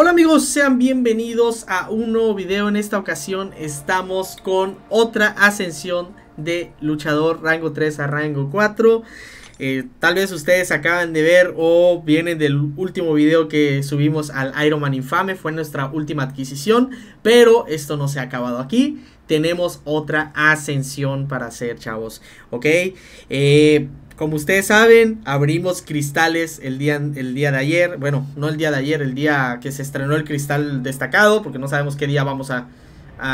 Hola amigos, sean bienvenidos a un nuevo video. En esta ocasión estamos con otra ascensión de luchador rango 3 a rango 4. Eh, tal vez ustedes acaban de ver o vienen del último video que subimos al Iron Man Infame, fue nuestra última adquisición, pero esto no se ha acabado aquí, tenemos otra ascensión para hacer chavos, ¿ok? Eh, como ustedes saben, abrimos cristales el día, el día de ayer. Bueno, no el día de ayer, el día que se estrenó el cristal destacado, porque no sabemos qué día vamos a,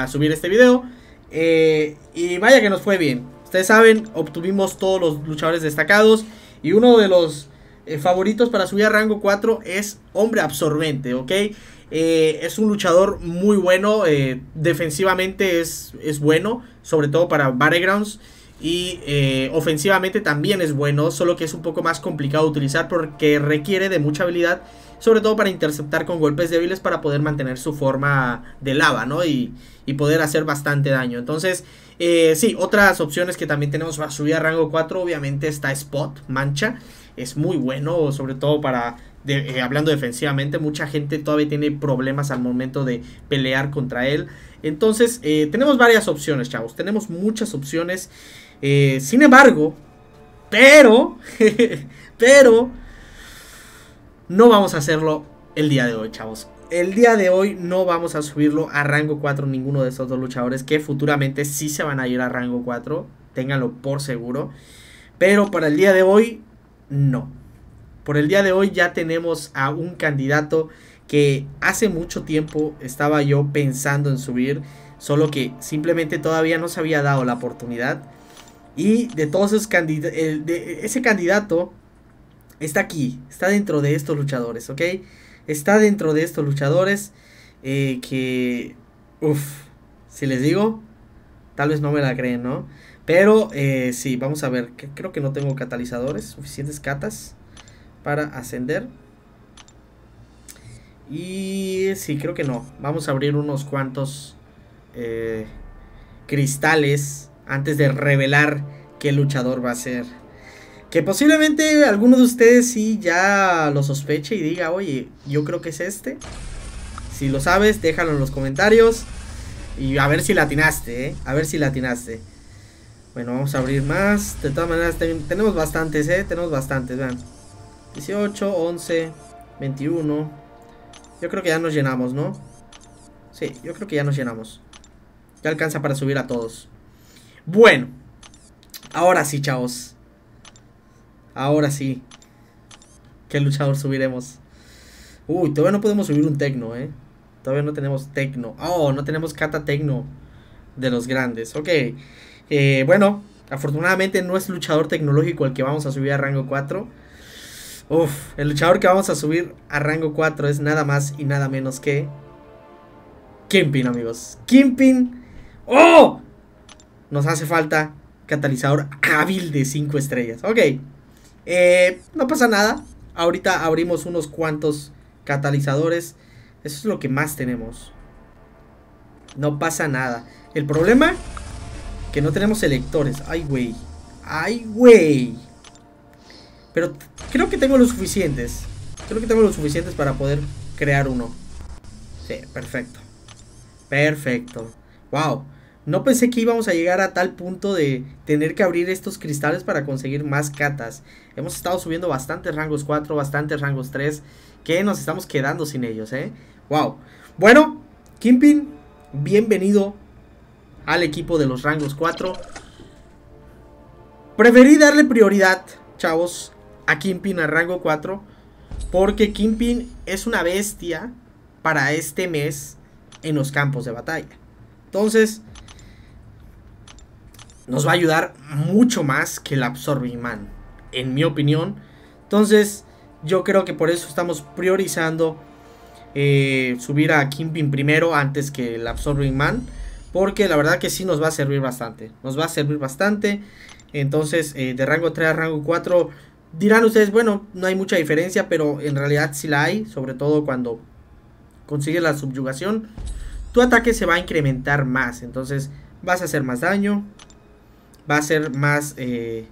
subir este video. Eh, y vaya que nos fue bien. Ustedes saben, obtuvimos todos los luchadores destacados. Y uno de los eh, favoritos para subir a rango 4 es Hombre Absorbente, ¿ok? Eh, es un luchador muy bueno. defensivamente es, es bueno, sobre todo para Battlegrounds y eh, ofensivamente también es bueno, solo que es un poco más complicado de utilizar porque requiere de mucha habilidad, sobre todo para interceptar con golpes débiles para poder mantener su forma de lava, ¿no? Y, poder hacer bastante daño. Entonces, eh, sí, otras opciones que también tenemos para subir a rango 4, obviamente está Spot, Mancha, es muy bueno, sobre todo para eh, hablando defensivamente, mucha gente todavía tiene problemas al momento de pelear contra él. Entonces, eh, tenemos varias opciones, chavos. Tenemos muchas opciones. Eh, sin embargo, pero, pero, no vamos a hacerlo el día de hoy, chavos. El día de hoy no vamos a subirlo a rango 4 ninguno de estos dos luchadores que futuramente sí se van a ir a rango 4. Ténganlo por seguro. Pero para el día de hoy, no. Por el día de hoy ya tenemos a un candidato que hace mucho tiempo estaba yo pensando en subir, solo que simplemente todavía no se había dado la oportunidad. Y de todos esos candidatos, eh, ese candidato está aquí, está dentro de estos luchadores, ¿ok? Está dentro de estos luchadores eh, que, uff, si les digo, tal vez no me la creen, ¿no? Pero eh, sí, vamos a ver, creo que no tengo catalizadores, suficientes catas para ascender. Y sí, creo que no. Vamos a abrir unos cuantos eh, cristales antes de revelar qué luchador va a ser. Que posiblemente alguno de ustedes sí ya lo sospeche y diga, oye, yo creo que es este. Si lo sabes, déjalo en los comentarios. Y a ver si latinaste, ¿eh? A ver si latinaste. Bueno, vamos a abrir más. De todas maneras, tenemos bastantes, ¿eh? Tenemos bastantes, vean. 18, 11, 21. Yo creo que ya nos llenamos, ¿no? Sí, yo creo que ya nos llenamos. Ya alcanza para subir a todos. Bueno. Ahora sí, chavos. Ahora sí. ¿Qué luchador subiremos? Uy, todavía no podemos subir un tecno, ¿eh? Todavía no tenemos tecno. Oh, no tenemos Kata tecno de los grandes. Ok. Eh, bueno, afortunadamente no es luchador tecnológico el que vamos a subir a rango 4 Uf, el luchador que vamos a subir a rango 4 es nada más y nada menos que... Kimpin, amigos. Kimpin. ¡Oh! Nos hace falta catalizador hábil de 5 estrellas. Ok. Eh, no pasa nada. Ahorita abrimos unos cuantos catalizadores. Eso es lo que más tenemos. No pasa nada. El problema... Que no tenemos electores. Ay, güey. Ay, güey. Pero creo que tengo los suficientes. Creo que tengo los suficientes para poder crear uno. Sí, perfecto. Perfecto. Wow. No pensé que íbamos a llegar a tal punto de tener que abrir estos cristales para conseguir más catas. Hemos estado subiendo bastantes rangos 4, bastantes rangos 3, que nos estamos quedando sin ellos, ¿eh? ¡Wow! Bueno, Kimpin, bienvenido al equipo de los rangos 4. Preferí darle prioridad, chavos, a Kimpin a rango 4. Porque Kimpin es una bestia para este mes en los campos de batalla. Entonces, nos va a ayudar mucho más que el Absorbing Man... en mi opinión. Entonces, yo creo que por eso estamos priorizando eh, subir a Kimpin primero antes que el Absorbing Man. Porque la verdad que sí nos va a servir bastante. Nos va a servir bastante. Entonces, eh, de rango 3 a rango 4 Dirán ustedes, bueno, no hay mucha diferencia, pero en realidad sí la hay, sobre todo cuando consigues la subyugación. Tu ataque se va a incrementar más, entonces vas a hacer más daño, va a ser más... Eh,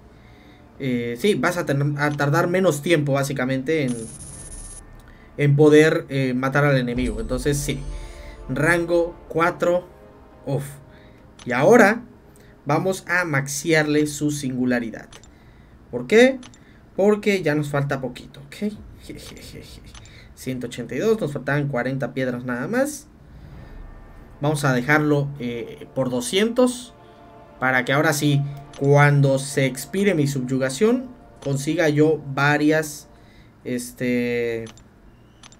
eh, sí, vas a, tardar menos tiempo básicamente en, en poder eh, matar al enemigo. Entonces sí, rango 4, off. Y ahora vamos a maxiarle su singularidad. ¿Por qué? Porque ya nos falta poquito, ¿ok? 182, nos faltaban 40 piedras nada más. Vamos a dejarlo eh, por 200. Para que ahora sí, cuando se expire mi subyugación, consiga yo varias, este,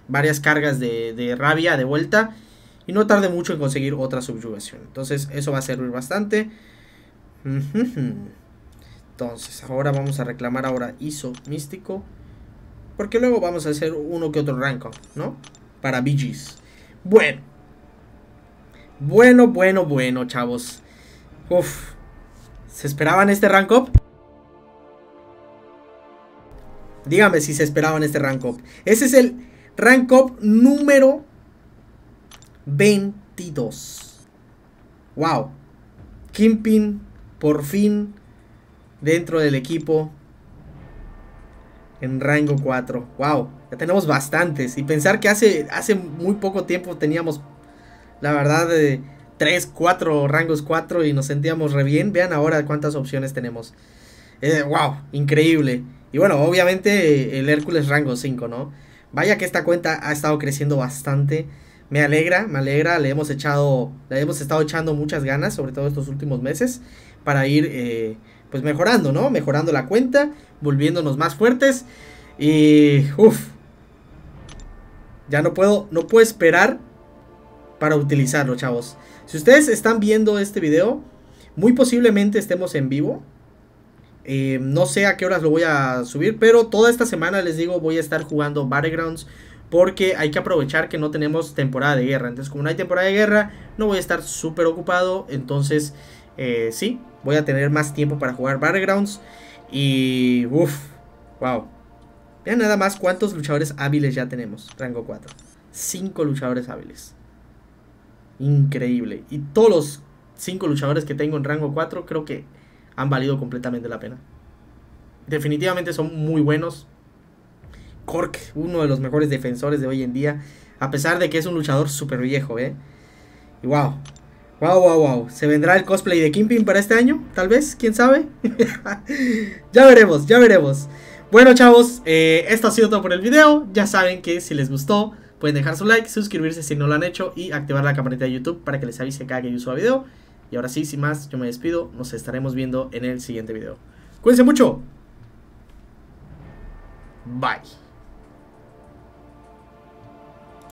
varias cargas de, rabia de vuelta. Y no tarde mucho en conseguir otra subyugación. Entonces eso va a servir bastante. Entonces, ahora vamos a reclamar ahora ISO místico. Porque luego vamos a hacer uno que otro Rank Up, ¿no? Para BGs. Bueno. Bueno, bueno, bueno, chavos. Uf. ¿Se esperaban este rank up? Dígame si se esperaban este rank up. Ese es el rank up número 22. Wow. Kimpin por fin dentro del equipo en rango 4. ¡Wow! Ya tenemos bastantes. Y pensar que hace, hace muy poco tiempo teníamos, la verdad, de 3, 4 rangos 4 y nos sentíamos re bien. Vean ahora cuántas opciones tenemos. ¡Wow! Increíble. Y bueno, obviamente el Hércules rango 5, ¿no? Vaya que esta cuenta ha estado creciendo bastante. Me alegra, me alegra. Le hemos echado, le hemos estado echando muchas ganas, sobre todo estos últimos meses, para ir... Eh, pues mejorando, ¿no? Mejorando la cuenta, volviéndonos más fuertes y uff. Ya no puedo no puedo esperar para utilizarlo, chavos. Si ustedes están viendo este video, muy posiblemente estemos en vivo. Eh, no sé a qué horas lo voy a subir, pero toda esta semana les digo voy a estar jugando Battlegrounds porque hay que aprovechar que no tenemos temporada de guerra. Entonces, como no hay temporada de guerra, no voy a estar súper ocupado. Entonces, eh, sí, voy a tener más tiempo para jugar Battlegrounds. Y, uff, wow. Vean nada más cuántos luchadores hábiles ya tenemos, rango 4. 5 luchadores hábiles. Increíble. Y todos los 5 luchadores que tengo en rango 4 creo que han valido completamente la pena. Definitivamente son muy buenos. Cork, uno de los mejores defensores de hoy en día. A pesar de que es un luchador súper viejo, ¿eh? Y wow, Wow, wow, wow. ¿Se vendrá el cosplay de Kimpin para este año? Tal vez, quién sabe. ya veremos, ya veremos. Bueno, chavos, eh, esto ha sido todo por el video. Ya saben que si les gustó, pueden dejar su like, suscribirse si no lo han hecho y activar la campanita de YouTube para que les avise cada que yo suba video. Y ahora sí, sin más, yo me despido. Nos estaremos viendo en el siguiente video. Cuídense mucho. Bye.